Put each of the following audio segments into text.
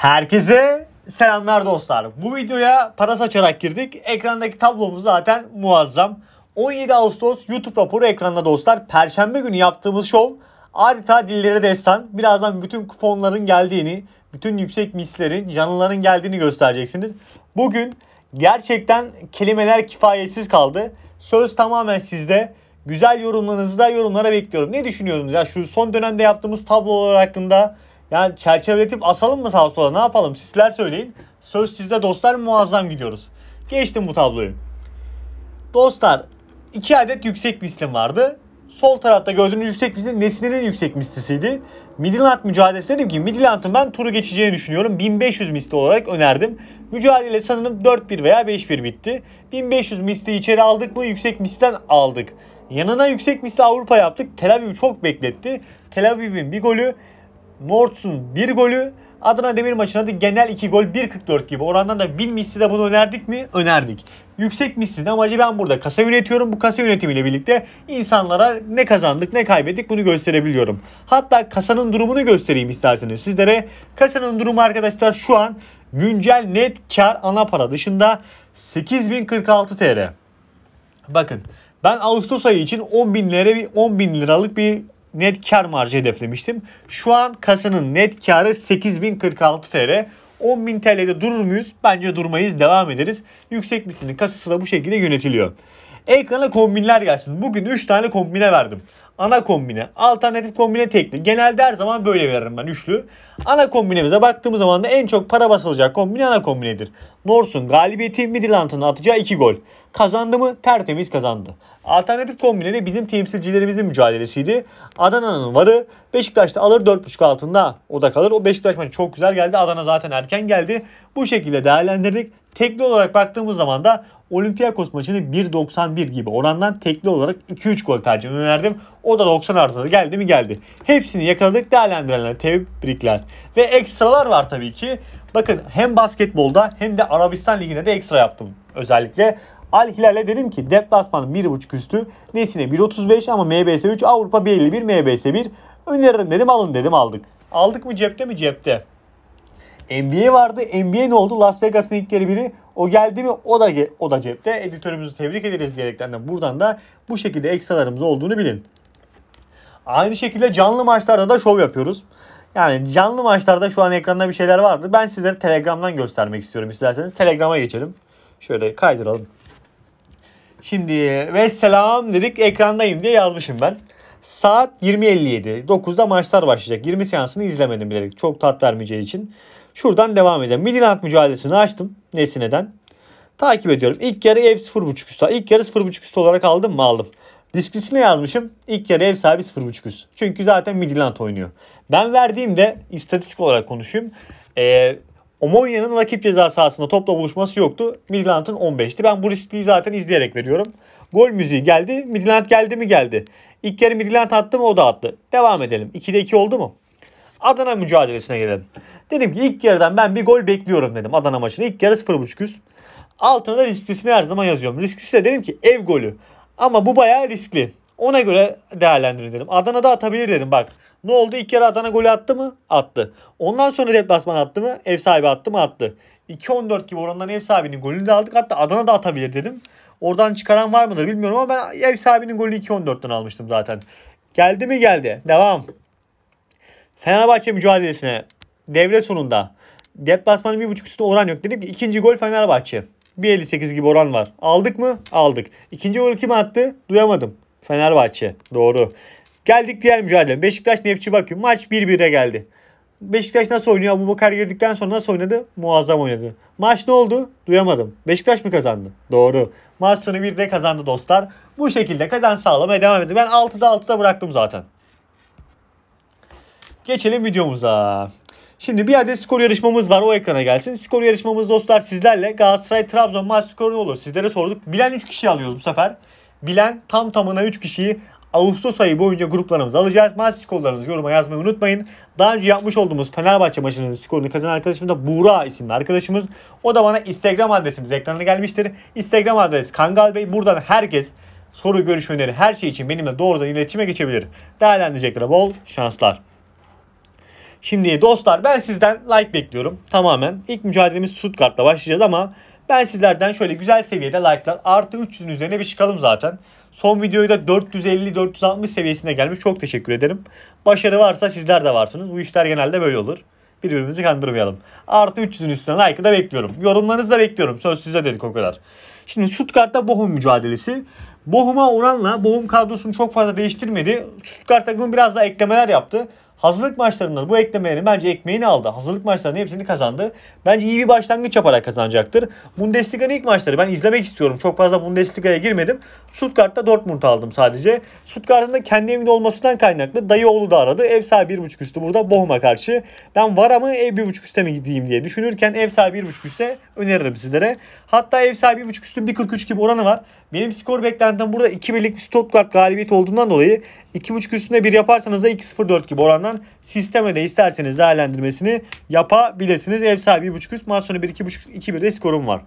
Herkese selamlar dostlar. Bu videoya para saçarak girdik. Ekrandaki tablomuz zaten muazzam. 17 Ağustos YouTube raporu ekranda dostlar. Perşembe günü yaptığımız şov adeta dillere destan. Birazdan bütün kuponların geldiğini, bütün yüksek mislerin, canlıların geldiğini göstereceksiniz. Bugün gerçekten kelimeler kifayetsiz kaldı. Söz tamamen sizde. Güzel yorumlarınızı da yorumlara bekliyorum. Ne düşünüyorsunuz ya şu son dönemde yaptığımız tablolar hakkında? Yani çerçeveletip asalım mı sağa sola ne yapalım sizler söyleyin. Söz sizde dostlar muazzam gidiyoruz. Geçtim bu tabloyu. Dostlar 2 adet yüksek mislim vardı. Sol tarafta gördüğünüz yüksek misli Nesli'nin yüksek mislisiydi. Midland mücadelesi dedim ki Midland'ın ben turu geçeceğini düşünüyorum. 1500 misli olarak önerdim. Mücadele sanırım 4-1 veya 5-1 bitti. 1500 misli içeri aldık mı yüksek misliden aldık. Yanına yüksek misli Avrupa yaptık. Tel Aviv'i çok bekletti. Tel Aviv'in bir golü Morts'un 1 golü. Adana Demir maçına da genel 2 gol 1.44 gibi orandan da 1000 misli de bunu önerdik mi? Önerdik. Yüksek mislinin amacı ben burada kasa yönetiyorum. Bu kasa yönetimiyle birlikte insanlara ne kazandık ne kaybettik bunu gösterebiliyorum. Hatta kasanın durumunu göstereyim isterseniz sizlere. Kasanın durumu arkadaşlar şu an güncel net kar ana para dışında 8046 TL. Bakın ben Ağustos ayı için 10 lira, 10 bin liralık bir net kar marjı hedeflemiştim. Şu an kasanın net karı 8046 TL. 10.000 TL'de durur muyuz? Bence durmayız. Devam ederiz. Yüksek mislinin kasası da bu şekilde yönetiliyor. Ekrana kombinler gelsin. Bugün 3 tane kombine verdim ana kombine, alternatif kombine tekli. Genelde her zaman böyle veririm ben üçlü. Ana kombinemize baktığımız zaman da en çok para basılacak kombine ana kombinedir. Norsun galibiyeti Midland'ın atacağı 2 gol. Kazandı mı tertemiz kazandı. Alternatif kombine de bizim temsilcilerimizin mücadelesiydi. Adana'nın varı Beşiktaş'ta alır 4.5 altında o da kalır. O Beşiktaş maçı çok güzel geldi. Adana zaten erken geldi. Bu şekilde değerlendirdik. Tekli olarak baktığımız zaman da Olympiakos maçını 1.91 gibi orandan tekli olarak 2-3 gol tercihini verdim. O da 90 artıda geldi mi geldi. Hepsini yakaladık değerlendirenler tebrikler. Ve ekstralar var tabii ki. Bakın hem basketbolda hem de Arabistan Ligi'ne de ekstra yaptım. Özellikle Al Hilal'e dedim ki deplasmanın 1.5 üstü nesine 1.35 ama MBS 3 Avrupa 51 MBS 1 öneririm dedim alın dedim aldık. Aldık mı cepte mi cepte. NBA vardı. NBA ne oldu? Las Vegas'ın ilk geri biri. O geldi mi o da o da cepte. Editörümüzü tebrik ederiz diyerekten de buradan da bu şekilde ekstralarımız olduğunu bilin. Aynı şekilde canlı maçlarda da şov yapıyoruz. Yani canlı maçlarda şu an ekranda bir şeyler vardı. Ben sizlere Telegram'dan göstermek istiyorum isterseniz. Telegram'a geçelim. Şöyle kaydıralım. Şimdi ve selam dedik ekrandayım diye yazmışım ben. Saat 20.57. 9'da maçlar başlayacak. 20 seansını izlemedim bilerek. Çok tat vermeyeceği için. Şuradan devam edelim. Midland mücadelesini açtım. Nesi neden? Takip ediyorum. İlk yarı ev 0.5 üstü. İlk yarı 0.5 üstü olarak aldım mı? Aldım. Risklisine yazmışım. İlk yarı ev sahibi 0.5 üst. Çünkü zaten Midland oynuyor. Ben verdiğimde istatistik olarak konuşayım. Ee, Omonya'nın rakip ceza sahasında topla buluşması yoktu. Midland'ın 15'ti. Ben bu riskliyi zaten izleyerek veriyorum. Gol müziği geldi. Midland geldi mi geldi. İlk yarı Midland attı mı o da attı. Devam edelim. 2'de 2 oldu mu? Adana mücadelesine gelelim. Dedim ki ilk yarıdan ben bir gol bekliyorum dedim Adana maçına. İlk yarı 0.5 üst. Altına da risklisini her zaman yazıyorum. Risklisi de dedim ki ev golü. Ama bu bayağı riskli. Ona göre değerlendirin dedim. Adana da atabilir dedim bak. Ne oldu? İlk yarı Adana golü attı mı? Attı. Ondan sonra deplasman attı mı? Ev sahibi attı mı? Attı. 2-14 gibi orandan ev sahibinin golünü de aldık. Hatta Adana da atabilir dedim. Oradan çıkaran var mıdır bilmiyorum ama ben ev sahibinin golü 2-14'ten almıştım zaten. Geldi mi geldi. Devam. Fenerbahçe mücadelesine devre sonunda bir buçuk üstü oran yok. Dedim ki ikinci gol Fenerbahçe. 1.58 gibi oran var. Aldık mı? Aldık. İkinci gol kim attı? Duyamadım. Fenerbahçe. Doğru. Geldik diğer mücadele. Beşiktaş Nefçi Bakü. Maç 1-1'e geldi. Beşiktaş nasıl oynuyor? bu Bakar girdikten sonra nasıl oynadı? Muazzam oynadı. Maç ne oldu? Duyamadım. Beşiktaş mı kazandı? Doğru. Maç sonu 1'de kazandı dostlar. Bu şekilde kazan sağlamaya devam ediyor. Ben 6'da 6'da bıraktım zaten. Geçelim videomuza. Şimdi bir adet skor yarışmamız var. O ekrana gelsin. Skor yarışmamız dostlar sizlerle Galatasaray Trabzon maç skoru ne olur? Sizlere sorduk. Bilen 3 kişi alıyoruz bu sefer. Bilen tam tamına 3 kişiyi Ağustos ayı boyunca gruplarımız alacağız. Maç skorlarınızı yoruma yazmayı unutmayın. Daha önce yapmış olduğumuz Fenerbahçe maçının skorunu kazanan arkadaşımız da Buğra isimli arkadaşımız. O da bana Instagram adresimiz ekrana gelmiştir. Instagram adres Kangal Bey. Buradan herkes soru, görüş, öneri her şey için benimle doğrudan iletişime geçebilir. Değerlendirecekler. bol şanslar. Şimdi dostlar ben sizden like bekliyorum tamamen. İlk mücadelemiz Stuttgart'la başlayacağız ama ben sizlerden şöyle güzel seviyede like'lar artı 300'ün üzerine bir çıkalım zaten. Son videoyu da 450-460 seviyesine gelmiş. Çok teşekkür ederim. Başarı varsa sizler de varsınız. Bu işler genelde böyle olur. Birbirimizi kandırmayalım. Artı 300'ün üstüne like'ı da bekliyorum. Yorumlarınızı da bekliyorum. Söz size dedik o kadar. Şimdi Stuttgart'ta bohum mücadelesi. bohuma oranla bohum kadrosunu çok fazla değiştirmedi. Stuttgart takımı biraz daha eklemeler yaptı. Hazırlık maçlarından bu eklemeleri bence ekmeğini aldı. Hazırlık maçlarının hepsini kazandı. Bence iyi bir başlangıç yaparak kazanacaktır. Bundesliga'nın ilk maçları ben izlemek istiyorum. Çok fazla Bundesliga'ya girmedim. Stuttgart'ta Dortmund aldım sadece. Stuttgart'ın da kendi evinde olmasından kaynaklı Dayıoğlu da aradı. Ev sahibi 1.5 üstü burada Bohum'a karşı. Ben vara mı ev 1.5 üste mi gideyim diye düşünürken ev sahibi 1.5 üste öneririm sizlere. Hatta ev sahibi 1.5 üstün 1.43 gibi oranı var. Benim skor beklentim burada 2 birlik bir Stuttgart galibiyet olduğundan dolayı 2.5 üstüne 1 yaparsanız da 2-0-4 gibi orandan sisteme de isterseniz değerlendirmesini yapabilirsiniz. Ev sahibi 1.5 üst maç sonu 1-2.5-2-1'de skorum var.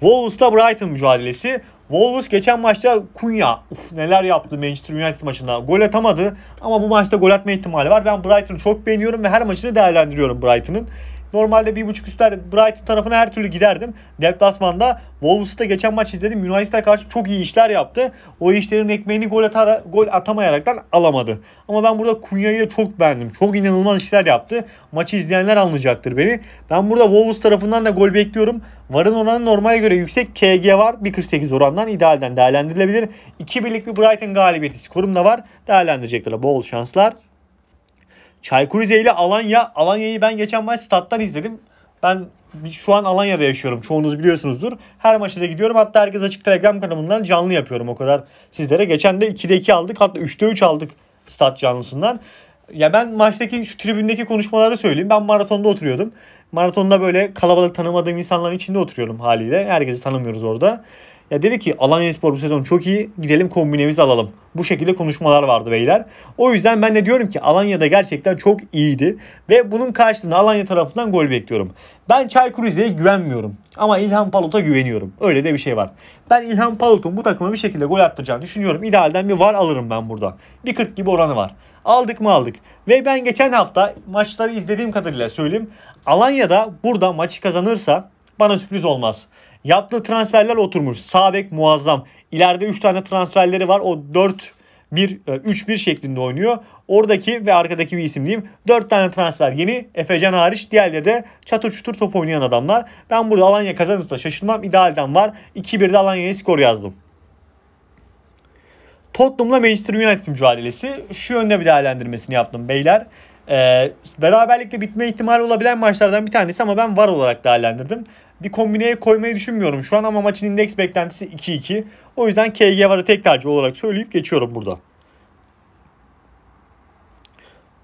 Wolves ile Brighton mücadelesi. Wolves geçen maçta Kunya uf, neler yaptı Manchester United maçında. Gol atamadı ama bu maçta gol atma ihtimali var. Ben Brighton'ı çok beğeniyorum ve her maçını değerlendiriyorum Brighton'ın. Normalde bir buçuk üstler Brighton tarafına her türlü giderdim. Deplasmanda Wolves'ta geçen maç izledim. Yunanistan'a karşı çok iyi işler yaptı. O işlerin ekmeğini gol, atara, gol atamayaraktan alamadı. Ama ben burada Kunya'yı da çok beğendim. Çok inanılmaz işler yaptı. Maçı izleyenler anlayacaktır beni. Ben burada Wolves tarafından da gol bekliyorum. Varın oranı normale göre yüksek. KG var. 1.48 orandan idealden değerlendirilebilir. 2 birlik bir Brighton galibiyeti skorum da var. Değerlendirecekler. Bol şanslar. Çaykur Rize Alanya. Alanya'yı ben geçen maç stat'tan izledim. Ben şu an Alanya'da yaşıyorum. Çoğunuz biliyorsunuzdur. Her maçta da gidiyorum. Hatta herkes açık telegram kanalından canlı yapıyorum o kadar sizlere. Geçen de 2'de 2 aldık. Hatta 3'te 3 aldık stat canlısından. Ya ben maçtaki şu tribündeki konuşmaları söyleyeyim. Ben maratonda oturuyordum. Maratonda böyle kalabalık tanımadığım insanların içinde oturuyorum haliyle. Herkesi tanımıyoruz orada. Ya dedi ki Alanya Spor bu sezon çok iyi gidelim kombinemizi alalım. Bu şekilde konuşmalar vardı beyler. O yüzden ben de diyorum ki Alanya'da gerçekten çok iyiydi. Ve bunun karşılığında Alanya tarafından gol bekliyorum. Ben Çaykur Rize'ye güvenmiyorum. Ama İlhan Palut'a güveniyorum. Öyle de bir şey var. Ben İlhan Palut'un bu takıma bir şekilde gol attıracağını düşünüyorum. İdealden bir var alırım ben burada. Bir 40 gibi oranı var. Aldık mı aldık. Ve ben geçen hafta maçları izlediğim kadarıyla söyleyeyim. Alanya'da burada maçı kazanırsa bana sürpriz olmaz. Yaptığı transferler oturmuş. Sabek muazzam. İleride 3 tane transferleri var. O 4 1 3-1 şeklinde oynuyor. Oradaki ve arkadaki bir isim diyeyim. 4 tane transfer yeni. Efecan hariç diğerleri de çatır çutur top oynayan adamlar. Ben burada Alanya kazanırsa şaşırmam. İdealden var. 2-1'de Alanya'ya skor yazdım. Tottenham'la Manchester United mücadelesi. Şu yönde bir değerlendirmesini yaptım beyler. Ee, beraberlikle bitme ihtimali olabilen maçlardan bir tanesi ama ben var olarak değerlendirdim. Bir kombineye koymayı düşünmüyorum şu an ama maçın indeks beklentisi 2-2. O yüzden KG varı tek tercih olarak söyleyip geçiyorum burada.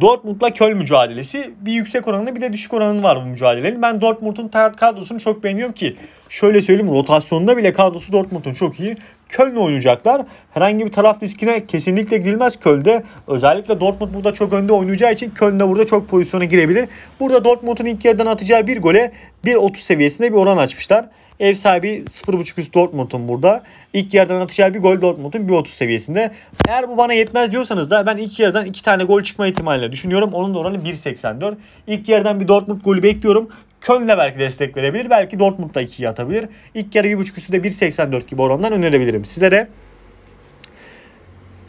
Dortmund'la Köln mücadelesi. Bir yüksek oranı bir de düşük oranı var bu mücadelenin. Ben Dortmund'un kadrosunu çok beğeniyorum ki şöyle söyleyeyim rotasyonda bile kadrosu Dortmund'un çok iyi. Köln'le oynayacaklar. Herhangi bir taraf riskine kesinlikle gidilmez Köln'de. Özellikle Dortmund burada çok önde oynayacağı için Köln de burada çok pozisyona girebilir. Burada Dortmund'un ilk yerden atacağı bir gole 1.30 seviyesinde bir oran açmışlar. Ev sahibi 0.5 üst Dortmund'un burada. İlk yarıdan atacağı bir gol Dortmund'un 1.30 seviyesinde. Eğer bu bana yetmez diyorsanız da ben ilk yarıdan 2 tane gol çıkma ihtimalini düşünüyorum. Onun da oranı 1.84. İlk yarıdan bir Dortmund golü bekliyorum. Köln de belki destek verebilir. Belki Dortmund da 2'yi atabilir. İlk yarı 1.5 üstü de 1.84 gibi orandan önerebilirim sizlere.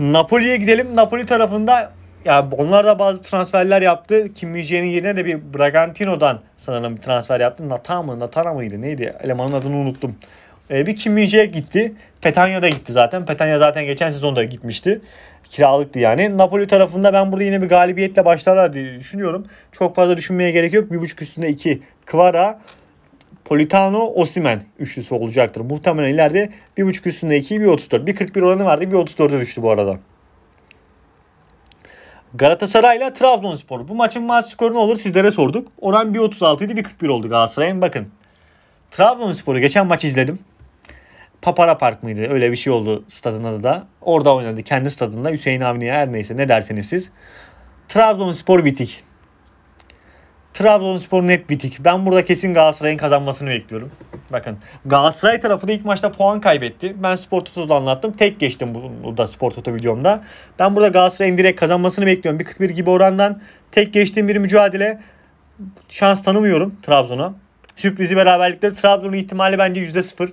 Napoli'ye gidelim. Napoli tarafında ya onlar da bazı transferler yaptı. Kim Müjye'nin yerine de bir Bragantino'dan sanırım bir transfer yaptı. Nata mı? Natana mıydı? Neydi? Elemanın adını unuttum. Ee, bir Kim Müjye gitti. Petanya gitti zaten. Petanya zaten geçen sezon da gitmişti. Kiralıktı yani. Napoli tarafında ben burada yine bir galibiyetle başlarlar diye düşünüyorum. Çok fazla düşünmeye gerek yok. Bir buçuk üstünde iki Kvara. Politano Osimen üçlüsü olacaktır. Muhtemelen ileride 1.5 üstünde 2'yi 1.34. 1.41 oranı vardı 1.34'e düştü bu arada. Galatasaray ile Trabzonspor. Bu maçın maç skoru ne olur sizlere sorduk. Oran 1.36 idi 1.41 oldu Galatasaray'ın. Bakın Trabzonspor'u geçen maç izledim. Papara Park mıydı? Öyle bir şey oldu stadın adı da. Orada oynadı kendi stadında. Hüseyin Avni'ye her neyse ne derseniz siz. Trabzonspor bitik. Trabzonspor net bitik. Ben burada kesin Galatasaray'ın kazanmasını bekliyorum. Bakın Galatasaray tarafı da ilk maçta puan kaybetti. Ben Spor Toto'da anlattım. Tek geçtim burada Spor Toto videomda. Ben burada Galatasaray'ın direkt kazanmasını bekliyorum. 1.41 gibi orandan tek geçtiğim bir mücadele. Şans tanımıyorum Trabzon'a. Sürprizi beraberlikleri Trabzon'un ihtimali bence %0.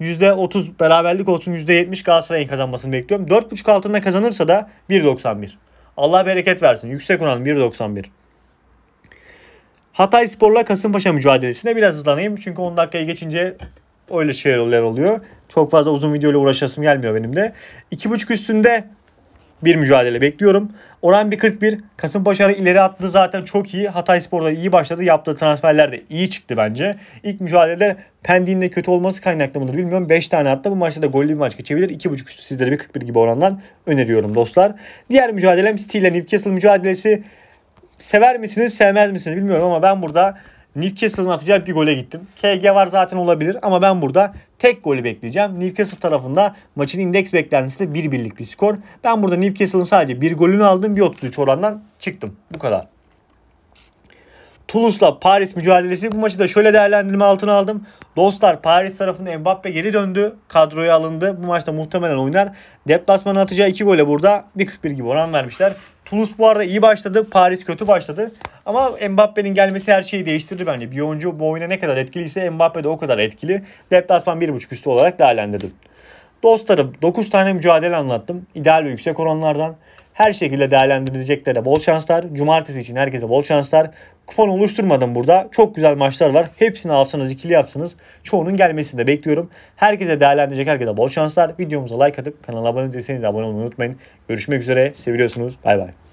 %30 beraberlik olsun %70 Galatasaray'ın kazanmasını bekliyorum. 4.5 altında kazanırsa da 1.91. Allah bereket versin. Yüksek oran 1.91. Hatay Spor'la Kasımpaşa mücadelesine biraz hızlanayım. Çünkü 10 dakikayı geçince öyle şeyler oluyor. Çok fazla uzun videoyla uğraşasım gelmiyor benim de. 2.5 üstünde bir mücadele bekliyorum. Oran 1.41. Kasımpaşa ileri attı zaten çok iyi. Hatay Spor'da iyi başladı. Yaptığı transferler de iyi çıktı bence. İlk mücadelede Pendik'in de kötü olması kaynaklı mıdır bilmiyorum. 5 tane attı. Bu maçta da gollü bir maç geçebilir. 2.5 üstü sizlere 1.41 gibi orandan öneriyorum dostlar. Diğer mücadelem Steel ile Newcastle mücadelesi sever misiniz sevmez misiniz bilmiyorum ama ben burada Newcastle'ın atacağı bir gole gittim. KG var zaten olabilir ama ben burada tek golü bekleyeceğim. Newcastle tarafında maçın indeks beklentisi de bir birlik bir skor. Ben burada Newcastle'ın sadece bir golünü aldım. bir 1.33 orandan çıktım. Bu kadar. Toulouse'la Paris mücadelesi bu maçı da şöyle değerlendirme altına aldım. Dostlar Paris tarafında Mbappe geri döndü. Kadroya alındı. Bu maçta muhtemelen oynar. Deplasmanı atacağı iki gole burada 1.41 gibi oran vermişler. Toulouse bu arada iyi başladı. Paris kötü başladı. Ama Mbappe'nin gelmesi her şeyi değiştirir bence. Bir oyuncu bu oyuna ne kadar etkiliyse Mbappe de o kadar etkili. Deplasman 1.5 üstü olarak değerlendirdim. Dostlarım 9 tane mücadele anlattım. İdeal ve yüksek oranlardan. Her şekilde değerlendirileceklerine bol şanslar. Cumartesi için herkese bol şanslar. Kupon oluşturmadım burada. Çok güzel maçlar var. Hepsini alsanız ikili yapsanız çoğunun gelmesini de bekliyorum. Herkese değerlendirecek herkese bol şanslar. Videomuza like atıp kanala abone değilseniz abone olmayı unutmayın. Görüşmek üzere. Seviyorsunuz. Bay bay.